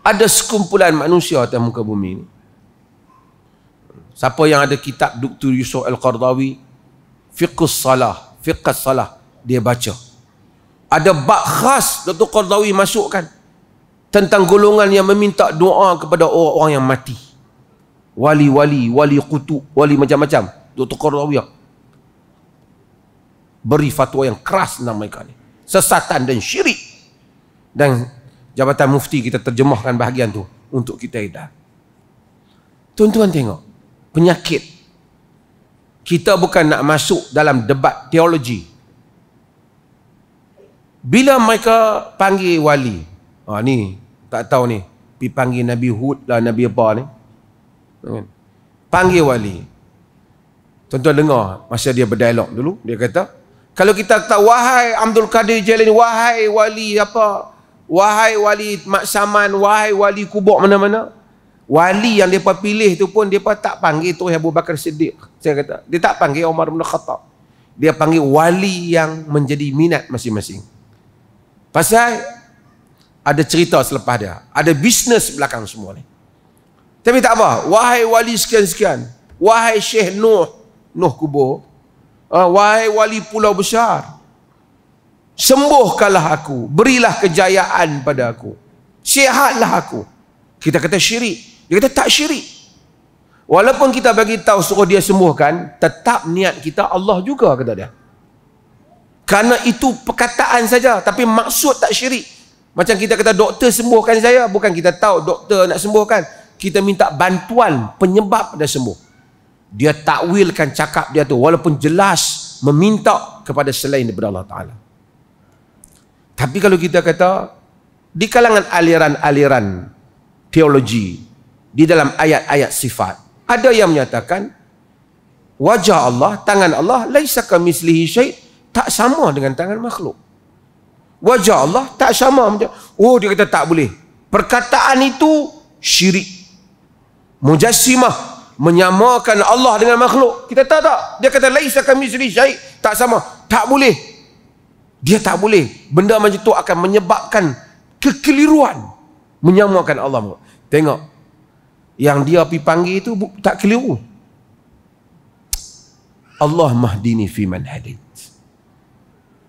ada sekumpulan manusia atas muka bumi ini. Siapa yang ada kitab Dr. Yusuf Al-Qardawi, Fiqh Salah, Fiqh Salah, dia baca. Ada bak khas Dr. Qardawi masukkan tentang golongan yang meminta doa kepada orang-orang yang mati. Wali-wali, wali kutu, wali macam-macam. Dr. Qardawi beri fatwa yang keras nama mereka ini. Sesatan dan syirik. Dan jabatan mufti kita terjemahkan bahagian tu untuk kita edar. Tuan-tuan tengok, penyakit. Kita bukan nak masuk dalam debat teologi. Bila mereka panggil wali, ha, ni tak tahu ni, pi panggil Nabi Hud lah, Nabi apa ni. Kan? Panggil wali. Tuan-tuan dengar masa dia berdialog dulu, dia kata, kalau kita tak wahai Abdul Kadir Jalani, wahai wali apa, Wahai wali mak Saman, wahai wali kubur mana-mana. Wali yang mereka pilih tu pun mereka tak panggil tu Abu Bakar Siddiq. Saya kata, dia tak panggil Umar bin Khattab. Dia panggil wali yang menjadi minat masing-masing. Pasal ada cerita selepas dia. Ada bisnes belakang semua ni. Tapi tak apa. Wahai wali sekian-sekian. Wahai Syekh Nuh. Nuh kubur. Ah, wahai wali pulau besar sembuhkanlah aku, berilah kejayaan pada aku, sihatlah aku. Kita kata syirik. Dia kata tak syirik. Walaupun kita bagi tahu suruh dia sembuhkan, tetap niat kita Allah juga kata dia. Karena itu perkataan saja tapi maksud tak syirik. Macam kita kata doktor sembuhkan saya, bukan kita tahu doktor nak sembuhkan. Kita minta bantuan penyebab dia sembuh. Dia takwilkan cakap dia tu walaupun jelas meminta kepada selain daripada Allah Taala. Tapi kalau kita kata di kalangan aliran-aliran teologi di dalam ayat-ayat sifat ada yang menyatakan wajah Allah, tangan Allah laisa kamislihi syai' tak sama dengan tangan makhluk. Wajah Allah tak sama. Oh dia kata tak boleh. Perkataan itu syirik. Mujassimah menyamakan Allah dengan makhluk. Kita tak tak? Dia kata laisa kamislihi syai' tak sama. Tak boleh dia tak boleh benda macam tu akan menyebabkan kekeliruan menyamakan Allah tengok yang dia pergi panggil itu tak keliru Allah mahdini fiman hadith